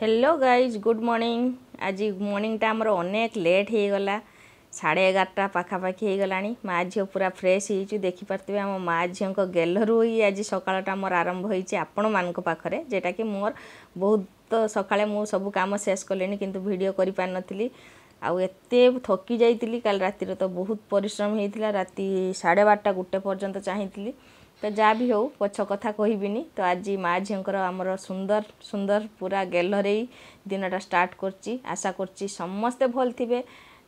hello guys good morning ଆଜି ମର୍ଣ୍ଣିଂଟା ଆମର ଅନେକ ଲେଟ୍ ହେଇଗଲା ସାଢ଼େ ଏଗାରଟା ପାଖାପାଖି ହେଇଗଲାଣି ମା' ଝିଅ ପୁରା ଫ୍ରେଶ୍ ହେଇଛୁ ଦେଖିପାରୁଥିବେ ଆମ ମା' ଝିଅଙ୍କ ଗେଲରୁ ହିଁ ଆଜି ସକାଳଟା ମୋର ଆରମ୍ଭ ହେଇଛି ଆପଣମାନଙ୍କ ପାଖରେ ଯେଉଁଟାକି ମୋର ବହୁତ ସକାଳେ ମୁଁ ସବୁ କାମ ଶେଷ କଲିଣି କିନ୍ତୁ ଭିଡ଼ିଓ କରିପାରିନଥିଲି ଆଉ ଏତେ ଥକି ଯାଇଥିଲି କାଲି ରାତିରେ ତ ବହୁତ ପରିଶ୍ରମ ହେଇଥିଲା ରାତି ସାଢ଼େ ବାରଟା ଗୋଟେ ପର୍ଯ୍ୟନ୍ତ ଚାହିଁଥିଲି ତ ଯାହା ବି ହେଉ ପଛ କଥା କହିବିନି ତ ଆଜି ମା ଝିଅଙ୍କର ଆମର ସୁନ୍ଦର ସୁନ୍ଦର ପୁରା ଗେଲରେଇ ଦିନଟା ଷ୍ଟାର୍ଟ କରୁଛି ଆଶା କରୁଛି ସମସ୍ତେ ଭଲ ଥିବେ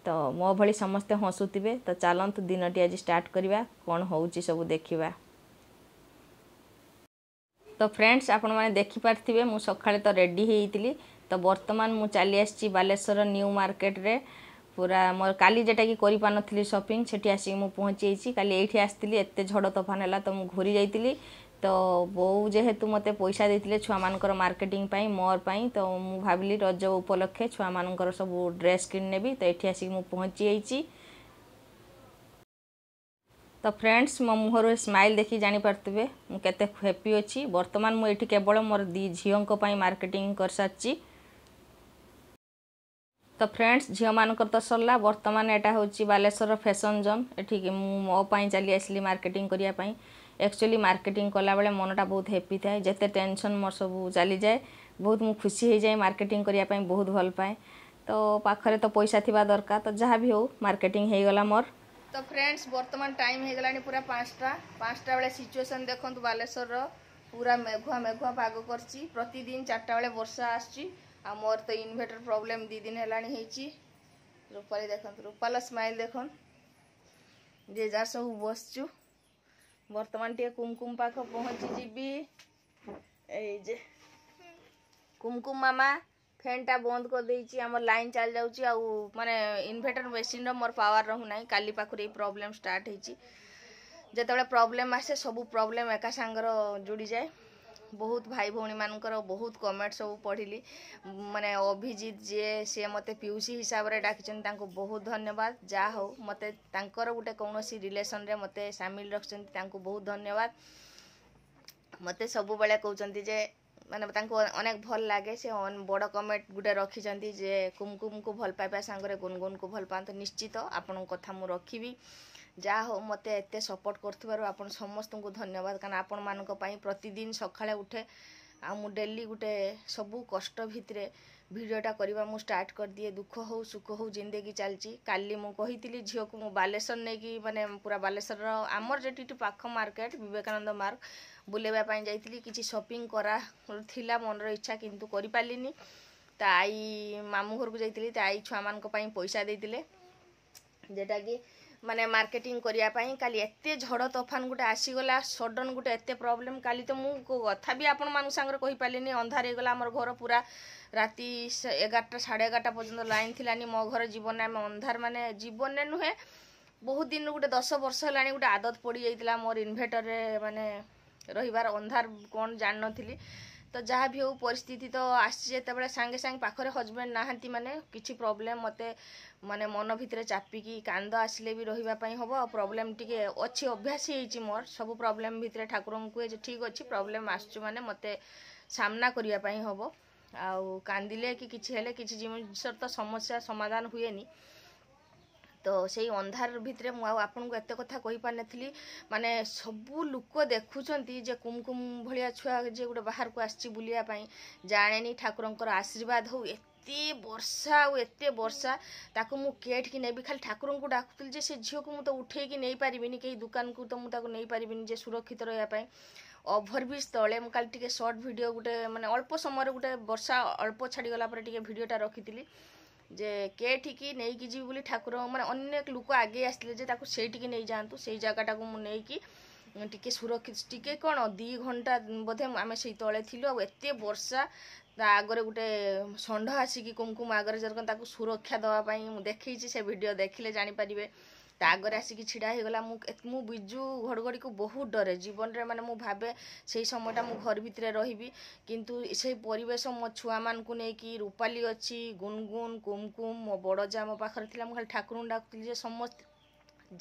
ତ ମୋ ଭଳି ସମସ୍ତେ ହସୁଥିବେ ତ ଚାଲନ୍ତୁ ଦିନଟି ଆଜି ଷ୍ଟାର୍ଟ କରିବା କ'ଣ ହେଉଛି ସବୁ ଦେଖିବା ତ ଫ୍ରେଣ୍ଡସ୍ ଆପଣମାନେ ଦେଖିପାରିଥିବେ ମୁଁ ସକାଳେ ତ ରେଡ଼ି ହେଇଥିଲି ତ ବର୍ତ୍ତମାନ ମୁଁ ଚାଲି ଆସିଛି ବାଲେଶ୍ୱର ନ୍ୟୁ ମାର୍କେଟରେ ପୁରା ମୋର କାଲି ଯେଟାକି କରିପାରିନଥିଲି ସପିଂ ସେଠି ଆସିକି ମୁଁ ପହଞ୍ଚେଇଛି କାଲି ଏଇଠି ଆସିଥିଲି ଏତେ ଝଡ଼ ତୋଫାନ ହେଲା ତ ମୁଁ ଘୁରି ଯାଇଥିଲି ତ ବୋଉ ଯେହେତୁ ମୋତେ ପଇସା ଦେଇଥିଲେ ଛୁଆମାନଙ୍କର ମାର୍କେଟିଂ ପାଇଁ ମୋର ପାଇଁ ତ ମୁଁ ଭାବିଲି ରଜ ଉପଲକ୍ଷେ ଛୁଆମାନଙ୍କର ସବୁ ଡ୍ରେସ୍ କିଣିନେବି ତ ଏଠି ଆସିକି ମୁଁ ପହଞ୍ଚି ଯାଇଛି ତ ଫ୍ରେଣ୍ଡସ୍ ମୋ ମୁହଁରୁ ସ୍ମାଇଲ୍ ଦେଖି ଜାଣିପାରୁଥିବେ ମୁଁ କେତେ ହ୍ୟାପି ଅଛି ବର୍ତ୍ତମାନ ମୁଁ ଏଠି କେବଳ ମୋର ଦୁଇ ଝିଅଙ୍କ ପାଇଁ ମାର୍କେଟିଂ କରିସାରିଛି তো ফ্রেন্ডস ঝিওমানকর তো সরলা বর্তমান এটা হচ্ছে বালেশ্বর ফ্যাশন জোন এটিকে মো চালি আসলি মার্কেটিং করা একচুয়ালি মার্কেটিং কলাবেলে মনটা বহুত হ্যাপি থাকে যেতে টেনশন মোর সবু চালি যায় বহুত মু খুশি হয়ে যায় মার্কেটিং করা বহুত ভাল পায়ে তো পাখে তো পয়সা থাকা দরকার তো যা বি হোক মার্কেটিং হয়ে গলা মোর তো ফ্রেন্ডস বর্তমান টাইম হয়ে গলানি পুরা পাঁচটা পাঁচটা বেড়ে সিচুয়েসন দেখুন বালেশ্বর পুরা মেঘুয়া মেঘুয়া পাগ করছি প্রতিদিন চারটা বেড়ে বর্ষা আসছে আর মোর তো ইনভেটর প্রোবলেম দুই দিন হল হয়েছি রূপালী দেখুন রূপাল স্মাইল দেখুন যে যার সব বসছু বর্তমান টিকে কুমকুম পাখ পৌঁছি যাবি এই যে কুমকুম মামা ফ্যানটা বন্ধ করেদেছি আমার লাইন চাল যাচ্ছি আউ মানে ইনভেটর মেসিনর মোর পাওয়ার রহুনা কালি পাখরে এই প্রোবলেম স্টার্ট হয়েছি যেতবে প্রোবলেম আসে সবু প্রোবলেম একা সাঙ্গর যোড়ি যায় ବହୁତ ଭାଇ ଭଉଣୀମାନଙ୍କର ବହୁତ କମେଣ୍ଟ ସବୁ ପଢ଼ିଲି ମାନେ ଅଭିଜିତ ଯିଏ ସିଏ ମୋତେ ପିଉସୀ ହିସାବରେ ଡାକିଛନ୍ତି ତାଙ୍କୁ ବହୁତ ଧନ୍ୟବାଦ ଯାହା ହଉ ମୋତେ ତାଙ୍କର ଗୋଟେ କୌଣସି ରିଲେସନ୍ରେ ମୋତେ ସାମିଲ ରଖିଛନ୍ତି ତାଙ୍କୁ ବହୁତ ଧନ୍ୟବାଦ ମୋତେ ସବୁବେଳେ କହୁଛନ୍ତି ଯେ ମାନେ ତାଙ୍କୁ ଅନେକ ଭଲ ଲାଗେ ସେ ବଡ଼ କମେଣ୍ଟ ଗୋଟେ ରଖିଛନ୍ତି ଯେ କୁମକୁମକୁ ଭଲ ପାଇବା ସାଙ୍ଗରେ ଗୁନଗୁନକୁ ଭଲ ପାଆନ୍ତୁ ନିଶ୍ଚିତ ଆପଣଙ୍କ କଥା ମୁଁ ରଖିବି ଯାହା ହଉ ମୋତେ ଏତେ ସପୋର୍ଟ କରୁଥିବାରୁ ଆପଣ ସମସ୍ତଙ୍କୁ ଧନ୍ୟବାଦ କାରଣ ଆପଣମାନଙ୍କ ପାଇଁ ପ୍ରତିଦିନ ସକାଳେ ଉଠେ ଆଉ ମୁଁ ଡେଲି ଗୋଟେ ସବୁ କଷ୍ଟ ଭିତରେ ଭିଡ଼ିଓଟା କରିବା ମୁଁ ଷ୍ଟାର୍ଟ କରିଦିଏ ଦୁଃଖ ହଉ ସୁଖ ହଉ ଜିନ୍ଦଗି ଚାଲିଛି କାଲି ମୁଁ କହିଥିଲି ଝିଅକୁ ମୁଁ ବାଲେଶ୍ୱର ନେଇକି ମାନେ ପୁରା ବାଲେଶ୍ୱରର ଆମର ଯେଠି ପାଖ ମାର୍କେଟ ବିବେକାନନ୍ଦ ମାର୍କ ବୁଲେଇବା ପାଇଁ ଯାଇଥିଲି କିଛି ସପିଂ କରା ଥିଲା ମନର ଇଚ୍ଛା କିନ୍ତୁ କରିପାରିଲିନି ତା ଆଈ ମାମୁଁ ଘରକୁ ଯାଇଥିଲି ତା ଆଈ ଛୁଆମାନଙ୍କ ପାଇଁ ପଇସା ଦେଇଥିଲେ ଯେଉଁଟାକି মানে ମାର୍କେଟିଂ କରିବା ପାଇଁ କାଲି ଏତେ ଝଡ଼ ତୋଫାନ ଗୋଟେ ଆସିଗଲା ସଡ଼ନ୍ ଗୋଟେ ଏତେ ପ୍ରୋବ୍ଲେମ୍ କାଲି ତ ମୁଁ କଥା ବି ଆପଣମାନଙ୍କ ସାଙ୍ଗରେ କହିପାରିଲିନି ଅନ୍ଧାର ହେଇଗଲା ଆମର ଘର ପୁରା ରାତି ଏଗାରଟା ସାଢ଼େ ଏଗାରଟା ପର୍ଯ୍ୟନ୍ତ ଲାଇନ୍ ଥିଲାନି ମୋ ଘର ଜୀବନରେ ଆମେ ଅନ୍ଧାର ମାନେ ଜୀବନରେ ନୁହେଁ ବହୁତ ଦିନରୁ ଗୋଟେ ଦଶ ବର୍ଷ ହେଲାଣି ଗୋଟେ ଆଦତ ପଡ଼ିଯାଇଥିଲା ମୋର ଇନଭେଟରରେ ମାନେ ରହିବାର ଅନ୍ଧାର କ'ଣ ଜାଣିନଥିଲି ତ ଯାହା ବି ହେଉ ପରିସ୍ଥିତି ତ ଆସିଛି ଯେତେବେଳେ ସାଙ୍ଗେ ସାଙ୍ଗେ ପାଖରେ ହଜବେଣ୍ଡ ନାହାନ୍ତି ମାନେ କିଛି ପ୍ରୋବ୍ଲେମ୍ ମୋତେ ମାନେ ମନ ଭିତରେ ଚାପିକି କାନ୍ଦ ଆସିଲେ ବି ରହିବା ପାଇଁ ହେବ ଆଉ ପ୍ରୋବ୍ଲେମ୍ ଟିକେ ଅଛି ଅଭ୍ୟାସ ହେଇଛି ମୋର ସବୁ ପ୍ରୋବ୍ଲେମ୍ ଭିତରେ ଠାକୁରଙ୍କୁ କୁହେ ଯେ ଠିକ୍ ଅଛି ପ୍ରୋବ୍ଲେମ୍ ଆସୁଛି ମାନେ ମୋତେ ସାମ୍ନା କରିବା ପାଇଁ ହେବ ଆଉ କାନ୍ଦିଲେ କି କିଛି ହେଲେ କିଛି ଜିନିଷର ତ ସମସ୍ୟା ସମାଧାନ ହୁଏନି তো সেই ଅନ୍ଧାର ଭିତରେ ମୁଁ ଆଉ ଆପଣଙ୍କୁ ଏତେ କଥା କହିପାରିନଥିଲି ମାନେ ସବୁ ଲୋକ ଦେଖୁଛନ୍ତି ଯେ କୁମକୁମ ଭଳିଆ ଛୁଆ ଯେ ଗୋଟେ ବାହାରକୁ ଆସିଛି ବୁଲିବା ପାଇଁ ଜାଣେନି ଠାକୁରଙ୍କର ଆଶୀର୍ବାଦ ହଉ ଏତେ ବର୍ଷା ଆଉ ଏତେ ବର୍ଷା ତାକୁ ମୁଁ କେଠିକି ନେବି ଖାଲି ଠାକୁରଙ୍କୁ ଡାକୁଥିଲି ଯେ ସେ ଝିଅକୁ ମୁଁ ତ ଉଠେଇକି ନେଇପାରିବିନି କେହି ଦୋକାନକୁ ତ ମୁଁ ତାକୁ ନେଇପାରିବିନି ଯେ ସୁରକ୍ଷିତ ରହିବା ପାଇଁ ଓଭରବ୍ରିଜ୍ ତଳେ ମୁଁ କାଲି ଟିକେ ସର୍ଟ ଭିଡ଼ିଓ ଗୋଟେ ମାନେ ଅଳ୍ପ ସମୟରେ ଗୋଟେ ବର୍ଷା ଅଳ୍ପ ଛାଡ଼ିଗଲା ପରେ ଟିକେ ଭିଡ଼ିଓଟା ରଖିଥିଲି ଯେ କେଠିକି ନେଇକି ଯିବି ବୋଲି ଠାକୁର ମାନେ ଅନେକ ଲୋକ ଆଗେଇ ଆସିଥିଲେ ଯେ ତାକୁ ସେଇଠିକି ନେଇଯାଆନ୍ତୁ ସେଇ ଜାଗାଟାକୁ ମୁଁ ନେଇକି ଟିକେ ସୁରକ୍ଷିତ ଟିକେ କ'ଣ ଦୁଇ ଘଣ୍ଟା ବୋଧେ ଆମେ ସେଇ ତଳେ ଥିଲୁ ଆଉ ଏତେ ବର୍ଷା ତା ଆଗରେ ଗୋଟେ ଷଣ୍ଢ ଆସିକି କୁମକୁମ ଆଗରେ ଯେରକମ ତାକୁ ସୁରକ୍ଷା ଦେବା ପାଇଁ ମୁଁ ଦେଖେଇଛି ସେ ଭିଡ଼ିଓ ଦେଖିଲେ ଜାଣିପାରିବେ ତା ଆଗରେ ଆସିକି ଛିଡ଼ା ହେଇଗଲା ମୁଁ ମୁଁ ବିଜୁ ଘଡ଼ଘଡ଼ିକୁ ବହୁତ ଡରେ ଜୀବନରେ ମାନେ ମୁଁ ଭାବେ ସେଇ ସମୟଟା ମୁଁ ଘର ଭିତରେ ରହିବି କିନ୍ତୁ ସେଇ ପରିବେଶ ମୋ ଛୁଆମାନଙ୍କୁ ନେଇକି ରୂପାଲି ଅଛି ଗୁନଗୁନ କୁମକୁମ ମୋ ବଡ଼ ମୋ ପାଖରେ ଥିଲା ମୁଁ ଖାଲି ଠାକୁରଙ୍କୁ ଡାକୁଥିଲି ଯେ ସମସ୍ତେ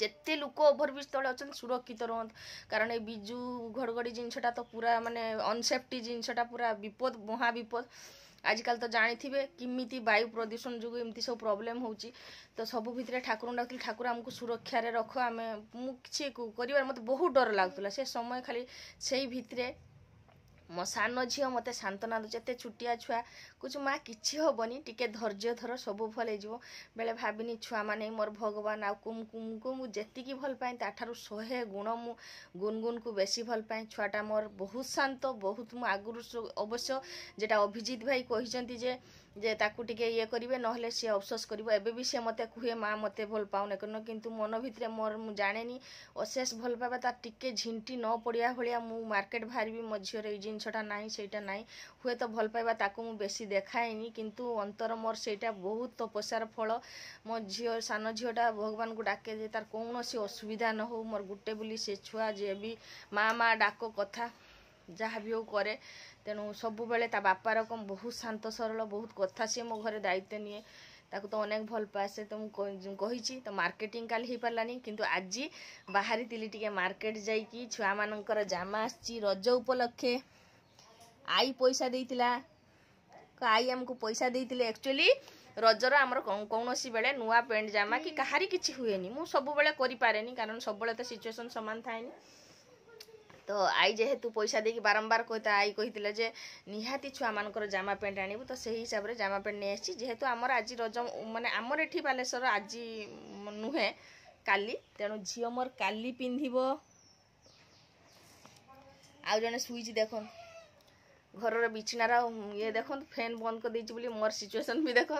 ଯେତେ ଲୋକ ଓଭରବ୍ରିଜ୍ ତଳେ ଅଛନ୍ତି ସୁରକ୍ଷିତ ରୁହନ୍ତୁ କାରଣ ଏଇ ବିଜୁ ଘଡ଼ଘଡ଼ି ଜିନିଷଟା ତ ପୁରା ମାନେ ଅନସେଫ୍ଟି ଜିନିଷଟା ପୁରା ବିପଦ ମହାବିପଦ আজকাল তো জাঁথিবে কিমিতি বায়ু প্রদূষণ যোগ এমতি সব প্রোবলেম হচ্ছে তো সবু ভিতরে ঠাকুর ডাকুলি ঠাকুর আমি সুরক্ষার রখ আমি কিছু করবার মতো বহু ডর লাগুলা সে সময় খালি সেই ভিতরে ମୋ ସାନ ଝିଅ ମୋତେ ସାନ୍ତ୍ୱନା ଦେଉଛି ଏତେ ଛୁଟିଆ ଛୁଆ କହୁଛୁ ମା' କିଛି ହେବନି ଟିକେ ଧୈର୍ଯ୍ୟ ଧର ସବୁ ଭଲ ହେଇଯିବ ବେଳେ ଭାବିନି ଛୁଆମାନେ ମୋର ଭଗବାନ ଆଉ କୁମ୍ କୁମ୍କୁ ମୁଁ ଯେତିକି ଭଲ ପାଏ ତା'ଠାରୁ ଶହେ ଗୁଣ ମୁଁ ଗୁନଗୁନକୁ ବେଶୀ ଭଲ ପାଏ ଛୁଆଟା ମୋର ବହୁତ ଶାନ୍ତ ବହୁତ ମୁଁ ଆଗରୁ ଅବଶ୍ୟ ଯେଟା ଅଭିଜିତ ଭାଇ କହିଛନ୍ତି ଯେ যে তাকে টিকে ইয়ে করবে নহলে সি অফসোস করব এবে বি সে মতো কুহে মা মতো ভাল পাওনে কেন কিন্তু মন ভিতরে মোর মু জানেনি অশেষ ভাল পাবা তার টিকে ঝিঁটি ন পড়িয়া ভাইয়া মু মার্কেট বাহারি মো ঝিওর এই জিনিসটা নাই সেইটা নাই হুয়েত ভাল পাইবা তাকে মু বেশি দেখায়নি কিন্তু অন্তর মোর সেইটা বহুত তপস্যার ফল মো ঝিও সান ঝিওটা ভগবানকে ডাকে যে তার কৌশি অসুবিধা ন হো মোর গোটে বুলি সে ছুয়া যে বি মা মা ডাক কথা ଯାହା ବି ହଉ କରେ ତେଣୁ ସବୁବେଳେ ତା ବାପାର କ'ଣ ବହୁତ ଶାନ୍ତ ସରଳ ବହୁତ କଥା ସିଏ ମୋ ଘରେ ଦାୟିତ୍ୱ ନିଏ ତାକୁ ତ ଅନେକ ଭଲ ପାଏ ସେ ତ ମୁଁ କହିଛି ତ ମାର୍କେଟିଂ କାଲି ହେଇପାରିଲାନି କିନ୍ତୁ ଆଜି ବାହାରିଥିଲି ଟିକେ ମାର୍କେଟ ଯାଇକି ଛୁଆମାନଙ୍କର ଜାମା ଆସିଛି ରଜ ଉପଲକ୍ଷେ ଆଈ ପଇସା ଦେଇଥିଲା ଆଈ ଆମକୁ ପଇସା ଦେଇଥିଲେ ଆକ୍ଚୁଆଲି ରଜର ଆମର କୌଣସି ବେଳେ ନୂଆ ପେଣ୍ଟ ଜାମା କି କାହାରି କିଛି ହୁଏନି ମୁଁ ସବୁବେଳେ କରିପାରେନି କାରଣ ସବୁବେଳେ ତ ସିଚୁଏସନ୍ ସମାନ ଥାଏନି তো ଆଇ ଯେହେତୁ ପଇସା ଦେଇକି ବାରମ୍ବାର କହିତା ଆଇ କହିଥିଲେ ଯେ ନିହାତି ଛୁଆମାନଙ୍କର ଜାମା ପ୍ୟାଣ୍ଟ ଆଣିବୁ ତ ସେହି ହିସାବରେ ଜାମା ପ୍ୟାଣ୍ଟ ନେଇ ଆସିଛି ଯେହେତୁ ଆମର ଆଜି ରଜ ମାନେ ଆମର ଏଠି ବାଲେଶ୍ୱର ଆଜି ନୁହେଁ କାଲି ତେଣୁ ଝିଅ ମୋର କାଲି ପିନ୍ଧିବ ଆଉ ଜଣେ ସୁଇଚ୍ ଦେଖନ୍ତୁ ଘରର ବିଛଣାର ଇଏ ଦେଖନ୍ତୁ ଫ୍ୟାନ୍ ବନ୍ଦ କରିଦେଇଛି ବୋଲି ମୋର ସିଚୁଏସନ୍ ବି ଦେଖ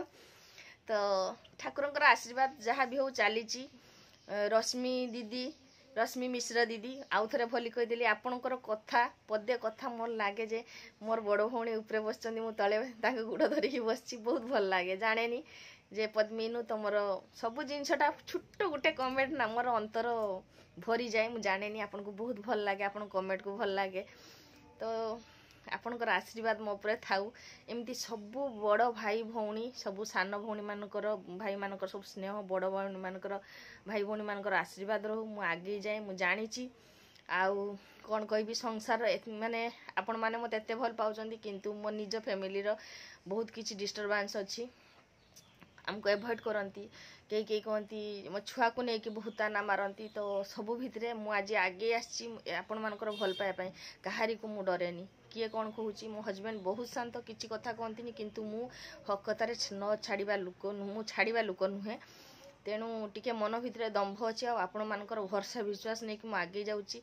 ତ ଠାକୁରଙ୍କର ଆଶୀର୍ବାଦ ଯାହା ବି ହେଉ ଚାଲିଛି ରଶ୍ମି ଦିଦି ରଶ୍ମି ମିଶ୍ର ଦିଦି ଆଉ ଥରେ ଭଲି କହିଦେଲି ଆପଣଙ୍କର କଥା ପଦ୍ୟ କଥା ମୋର ଲାଗେ ଯେ ମୋର ବଡ଼ ଭଉଣୀ ଉପରେ ବସିଛନ୍ତି ମୁଁ ତଳେ ତାଙ୍କୁ ଗୋଡ଼ ଧରିକି ବସିଛି ବହୁତ ଭଲ ଲାଗେ ଜାଣେନି ଯେ ପଦ୍ମିନୁ ତୁମର ସବୁ ଜିନିଷଟା ଛୋଟ ଗୋଟେ କମେଣ୍ଟ ନା ମୋର ଅନ୍ତର ଭରିଯାଏ ମୁଁ ଜାଣେନି ଆପଣଙ୍କୁ ବହୁତ ଭଲ ଲାଗେ ଆପଣଙ୍କ କମେଣ୍ଟକୁ ଭଲ ଲାଗେ ତ ଆପଣଙ୍କର ଆଶୀର୍ବାଦ ମୋ ଉପରେ ଥାଉ ଏମିତି ସବୁ ବଡ଼ ଭାଇ ଭଉଣୀ ସବୁ ସାନ ଭଉଣୀମାନଙ୍କର ଭାଇମାନଙ୍କର ସବୁ ସ୍ନେହ ବଡ଼ ଭଉଣୀମାନଙ୍କର ଭାଇ ଭଉଣୀମାନଙ୍କର ଆଶୀର୍ବାଦ ରହୁ ମୁଁ ଆଗେଇ ଯାଏ ମୁଁ ଜାଣିଛି ଆଉ କ'ଣ କହିବି ସଂସାର ମାନେ ଆପଣମାନେ ମୋତେ ଏତେ ଭଲ ପାଉଛନ୍ତି କିନ୍ତୁ ମୋ ନିଜ ଫ୍ୟାମିଲିର ବହୁତ କିଛି ଡିଷ୍ଟର୍ବାନ୍ସ ଅଛି ଆମକୁ ଏଭଏଡ଼ କରନ୍ତି କେହି କେହି କହନ୍ତି ମୋ ଛୁଆକୁ ନେଇକି ବହୁତ ତାନା ମାରନ୍ତି ତ ସବୁ ଭିତରେ ମୁଁ ଆଜି ଆଗେଇ ଆସିଛି ଆପଣମାନଙ୍କର ଭଲ ପାଇବା ପାଇଁ କାହାରିକୁ ମୁଁ ଡରେନି କିଏ କ'ଣ କହୁଛି ମୋ ହଜବେଣ୍ଡ ବହୁତ ଶାନ୍ତ କିଛି କଥା କହନ୍ତିନି କିନ୍ତୁ ମୁଁ ହକ୍ କଥାରେ ନ ଛାଡ଼ିବା ଲୋକ ନୁହେଁ ମୁଁ ଛାଡ଼ିବା ଲୋକ ନୁହେଁ ତେଣୁ ଟିକେ ମନ ଭିତରେ ଦମ୍ଭ ଅଛି ଆଉ ଆପଣମାନଙ୍କର ଭରସା ବିଶ୍ୱାସ ନେଇକି ମୁଁ ଆଗେଇ ଯାଉଛି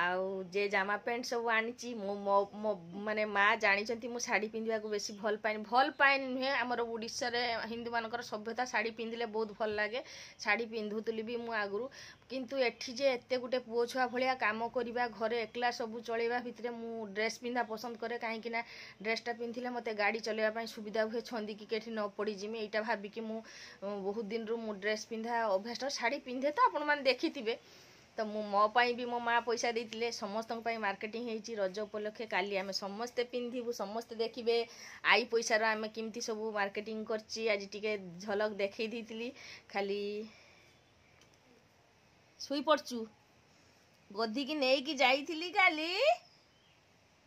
ଆଉ ଯେ ଜାମା ପ୍ୟାଣ୍ଟ ସବୁ ଆଣିଛି ମୁଁ ମୋ ମାନେ ମାଆ ଜାଣିଛନ୍ତି ମୁଁ ଶାଢ଼ୀ ପିନ୍ଧିବାକୁ ବେଶୀ ଭଲ ପାଏନି ଭଲ ପାଏନି ନୁହେଁ ଆମର ଓଡ଼ିଶାରେ ହିନ୍ଦୁମାନଙ୍କର ସଭ୍ୟତା ଶାଢ଼ୀ ପିନ୍ଧିଲେ ବହୁତ ଭଲ ଲାଗେ ଶାଢ଼ୀ ପିନ୍ଧୁଥିଲି ବି ମୁଁ ଆଗରୁ କିନ୍ତୁ ଏଠି ଯେ ଏତେ ଗୋଟେ ପୁଅ ଛୁଆ ଭଳିଆ କାମ କରିବା ଘରେ ଏକଲା ସବୁ ଚଳେଇବା ଭିତରେ ମୁଁ ଡ୍ରେସ୍ ପିନ୍ଧା ପସନ୍ଦ କରେ କାହିଁକି ନା ଡ୍ରେସ୍ଟା ପିନ୍ଧିଲେ ମୋତେ ଗାଡ଼ି ଚଲେଇବା ପାଇଁ ସୁବିଧା ହୁଏ ଛନ୍ଦିକି କେଠି ନ ପଡ଼ିଯିମି ଏଇଟା ଭାବିକି ମୁଁ ବହୁତ ଦିନରୁ ମୁଁ ଡ୍ରେସ୍ ପିନ୍ଧା ଅଭ୍ୟାସ ଶାଢ଼ୀ ପିନ୍ଧେ ତ ଆପଣମାନେ ଦେଖିଥିବେ ତ ମୁଁ ମୋ ପାଇଁ ବି ମୋ ମାଆ ପଇସା ଦେଇଥିଲେ ସମସ୍ତଙ୍କ ପାଇଁ ମାର୍କେଟିଂ ହେଇଛି ରଜ ଉପଲକ୍ଷେ କାଲି ଆମେ ସମସ୍ତେ ପିନ୍ଧିବୁ ସମସ୍ତେ ଦେଖିବେ ଆଇ ପଇସାର ଆମେ କେମିତି ସବୁ ମାର୍କେଟିଂ କରିଛି ଆଜି ଟିକେ ଝଲକ ଦେଖେଇ ଦେଇଥିଲି ଖାଲି শুই পড়ছু গদিকি নেইকি যাইছিলি কালি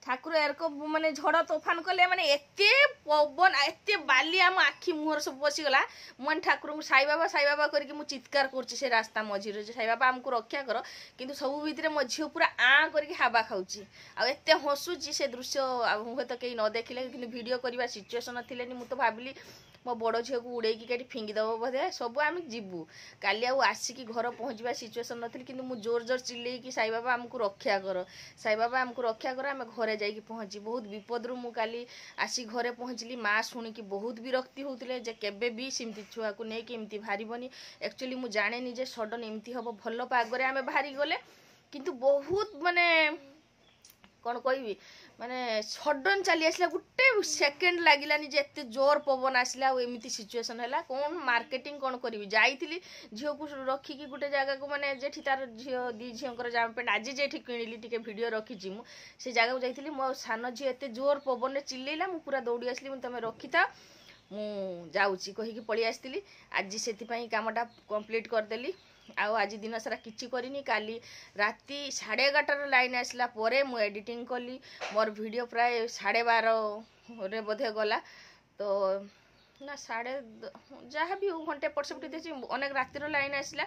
ঠাকুর এরকম মানে ঝড় তোফান কলে মানে এতে পবন এতে বালি আম আখি মুহর সব বসিগলা মন ঠাকুর সাই বাবা সাই বাবা করিকি মু চিৎকার করছি সে রাস্তা মঝিরে যে সাই বাবা আমাকে রক্ষা কর কিন্তু সবু ভিতরে মো ঝিও পুরা আ করিকি হাবা খাউছি আউ এতে হসুছি সে দৃশ্য হয়তো কেই ন দেখিলে কিন্তু ভিডিও করিবা সিচুয়েশন থিলেনি মু তো ভাবিলি ମୋ ବଡ଼ ଝିଅକୁ ଉଡ଼େଇକି କାଠି ଫିଙ୍ଗିଦେବ ବୋଧେ ସବୁ ଆମେ ଯିବୁ କାଲି ଆଉ ଆସିକି ଘର ପହଞ୍ଚିବା ସିଚୁଏସନ୍ ନଥିଲି କିନ୍ତୁ ମୁଁ ଜୋର ଜୋର ଚିଲେଇକି ସାଇ ବାବା ଆମକୁ ରକ୍ଷା କର ସାଇ ବାବା ଆମକୁ ରକ୍ଷା କର ଆମେ ଘରେ ଯାଇକି ପହଞ୍ଚି ବହୁତ ବିପଦରୁ ମୁଁ କାଲି ଆସି ଘରେ ପହଞ୍ଚିଲି ମା ଶୁଣିକି ବହୁତ ବିରକ୍ତି ହେଉଥିଲେ ଯେ କେବେ ବି ସେମିତି ଛୁଆକୁ ନେଇକି ଏମିତି ବାହାରିବନି ଆକ୍ଚୁଆଲି ମୁଁ ଜାଣେନି ଯେ ସଡ଼ନ୍ ଏମିତି ହେବ ଭଲ ପାଗରେ ଆମେ ବାହାରିଗଲେ କିନ୍ତୁ ବହୁତ ମାନେ କ'ଣ କହିବି ମାନେ ସଡନ୍ ଚାଲି ଆସିଲା ଗୋଟେ ସେକେଣ୍ଡ ଲାଗିଲାନି ଯେ ଏତେ ଜୋର ପବନ ଆସିଲା ଆଉ ଏମିତି ସିଚୁଏସନ୍ ହେଲା କ'ଣ ମାର୍କେଟିଂ କ'ଣ କରିବି ଯାଇଥିଲି ଝିଅକୁ ରଖିକି ଗୋଟେ ଜାଗାକୁ ମାନେ ଯେଠି ତାର ଝିଅ ଦୁଇ ଝିଅଙ୍କର ଜାମା ପ୍ୟାଣ୍ଟ ଆଜି ଯେଠି କିଣିଲି ଟିକେ ଭିଡ଼ିଓ ରଖିଛି ମୁଁ ସେ ଜାଗାକୁ ଯାଇଥିଲି ମୋ ସାନ ଝିଅ ଏତେ ଜୋର ପବନରେ ଚିଲେଇଲା ମୁଁ ପୁରା ଦୌଡ଼ି ଆସିଲି ମୁଁ ତୁମେ ରଖିଥାଅ ମୁଁ ଯାଉଛି କହିକି ପଳେଇ ଆସିଥିଲି ଆଜି ସେଥିପାଇଁ କାମଟା କମ୍ପ୍ଲିଟ୍ କରିଦେଲି ଆଉ ଆଜି ଦିନ ସାରା କିଛି କରିନି କାଲି ରାତି ସାଢ଼େ ଏଗାରଟାର ଲାଇନ୍ ଆସିଲା ପରେ ମୁଁ ଏଡ଼ିଟିଂ କଲି ମୋର ଭିଡ଼ିଓ ପ୍ରାୟ ସାଢ଼େ ବାରରେ ବୋଧେ ଗଲା ତ ନା ସାଢ଼େ ଯାହା ବି ହଉ ଘଣ୍ଟେ ଏପଟ ସେପଟ ଦେଇଛି ଅନେକ ରାତିର ଲାଇନ୍ ଆସିଲା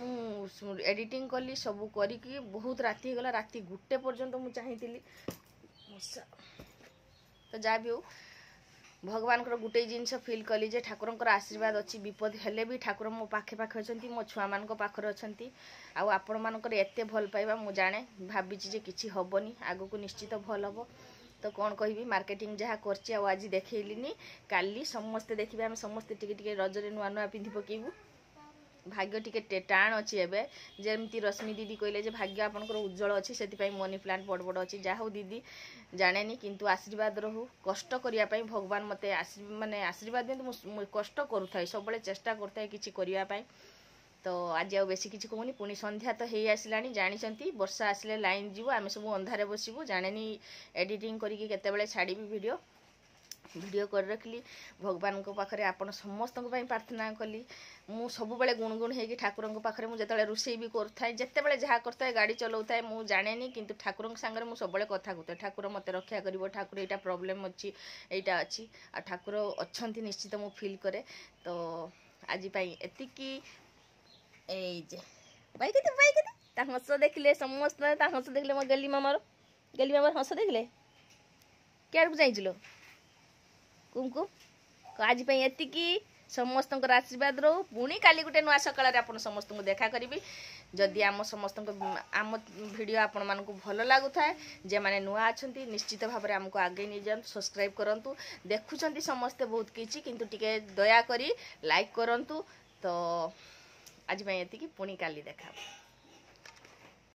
ମୁଁ ଏଡ଼ିଟିଂ କଲି ସବୁ କରିକି ବହୁତ ରାତି ହେଇଗଲା ରାତି ଗୋଟେ ପର୍ଯ୍ୟନ୍ତ ମୁଁ ଚାହିଁଥିଲି ମଶା ତ ଯାହା ବି ହଉ ଭଗବାନଙ୍କର ଗୋଟେ ଜିନିଷ ଫିଲ୍ କଲି ଯେ ଠାକୁରଙ୍କର ଆଶୀର୍ବାଦ ଅଛି ବିପଦ ହେଲେ ବି ଠାକୁର ମୋ ପାଖେ ପାଖେ ଅଛନ୍ତି ମୋ ଛୁଆମାନଙ୍କ ପାଖରେ ଅଛନ୍ତି ଆଉ ଆପଣମାନଙ୍କର ଏତେ ଭଲ ପାଇବା ମୁଁ ଜାଣେ ଭାବିଛି ଯେ କିଛି ହେବନି ଆଗକୁ ନିଶ୍ଚିତ ଭଲ ହେବ ତ କ'ଣ କହିବି ମାର୍କେଟିଂ ଯାହା କରିଛି ଆଉ ଆଜି ଦେଖେଇଲିନି କାଲି ସମସ୍ତେ ଦେଖିବେ ଆମେ ସମସ୍ତେ ଟିକେ ଟିକେ ରଜରେ ନୂଆ ନୂଆ ପିନ୍ଧି ପକାଇବୁ ଭାଗ୍ୟ ଟିକେ ଟାଣ ଅଛି ଏବେ ଯେମିତି ରଶ୍ମି ଦିଦି କହିଲେ ଯେ ଭାଗ୍ୟ ଆପଣଙ୍କର ଉଜ୍ଜଳ ଅଛି ସେଥିପାଇଁ ମନି ପ୍ଲାଣ୍ଟ ବଡ଼ ବଡ଼ ଅଛି ଯାହା ହଉ ଦିଦି ଜାଣେନି କିନ୍ତୁ ଆଶୀର୍ବାଦ ରହୁ କଷ୍ଟ କରିବା ପାଇଁ ଭଗବାନ ମୋତେ ମାନେ ଆଶୀର୍ବାଦ ଦିଅନ୍ତୁ ମୁଁ କଷ୍ଟ କରୁଥାଏ ସବୁବେଳେ ଚେଷ୍ଟା କରୁଥାଏ କିଛି କରିବା ପାଇଁ ତ ଆଜି ଆଉ ବେଶୀ କିଛି କହୁନି ପୁଣି ସନ୍ଧ୍ୟା ତ ହେଇ ଆସିଲାଣି ଜାଣିଛନ୍ତି ବର୍ଷା ଆସିଲେ ଲାଇନ୍ ଯିବ ଆମେ ସବୁ ଅନ୍ଧାରରେ ବସିବୁ ଜାଣେନି ଏଡ଼ିଟିଂ କରିକି କେତେବେଳେ ଛାଡ଼ିବି ଭିଡ଼ିଓ ଭିଡ଼ିଓ କରି ରଖିଲି ଭଗବାନଙ୍କ ପାଖରେ ଆପଣ ସମସ୍ତଙ୍କ ପାଇଁ ପ୍ରାର୍ଥନା କଲି ମୁଁ ସବୁବେଳେ ଗୁଣୁଗୁଣ ହେଇକି ଠାକୁରଙ୍କ ପାଖରେ ମୁଁ ଯେତେବେଳେ ରୋଷେଇ ବି କରୁଥାଏ ଯେତେବେଳେ ଯାହା କରୁଥାଏ ଗାଡ଼ି ଚଲାଉଥାଏ ମୁଁ ଜାଣେନି କିନ୍ତୁ ଠାକୁରଙ୍କ ସାଙ୍ଗରେ ମୁଁ ସବୁବେଳେ କଥା କହୁଥାଏ ଠାକୁର ମୋତେ ରକ୍ଷା କରିବ ଠାକୁର ଏଇଟା ପ୍ରୋବ୍ଲେମ୍ ଅଛି ଏଇଟା ଅଛି ଆଉ ଠାକୁର ଅଛନ୍ତି ନିଶ୍ଚିତ ମୁଁ ଫିଲ୍ କରେ ତ ଆଜି ପାଇଁ ଏତିକି ଏଇ ଯେ ଭାଇକି ଦେ ବାଇକ ତା ହଂସ ଦେଖିଲେ ସମସ୍ତେ ତା ହଂସ ଦେଖିଲେ ମୋ ଗେଲି ମାମାର ଗେଲି ମାମାର ହଂସ ଦେଖିଲେ କେଆଡ଼କୁ ଯାଇଥିଲ କୁମକୁମ ଆଜି ପାଇଁ ଏତିକି ସମସ୍ତଙ୍କର ଆଶୀର୍ବାଦ ରହୁ ପୁଣି କାଲି ଗୋଟେ ନୂଆ ସକାଳରେ ଆପଣ ସମସ୍ତଙ୍କୁ ଦେଖା କରିବି ଯଦି ଆମ ସମସ୍ତଙ୍କ ଆମ ଭିଡ଼ିଓ ଆପଣମାନଙ୍କୁ ଭଲ ଲାଗୁଥାଏ ଯେମାନେ ନୂଆ ଅଛନ୍ତି ନିଶ୍ଚିତ ଭାବରେ ଆମକୁ ଆଗେଇ ନେଇଯାଆନ୍ତୁ ସବସ୍କ୍ରାଇବ୍ କରନ୍ତୁ ଦେଖୁଛନ୍ତି ସମସ୍ତେ ବହୁତ କିଛି କିନ୍ତୁ ଟିକେ ଦୟାକରି ଲାଇକ୍ କରନ୍ତୁ ତ ଆଜି ପାଇଁ ଏତିକି ପୁଣି କାଲି ଦେଖା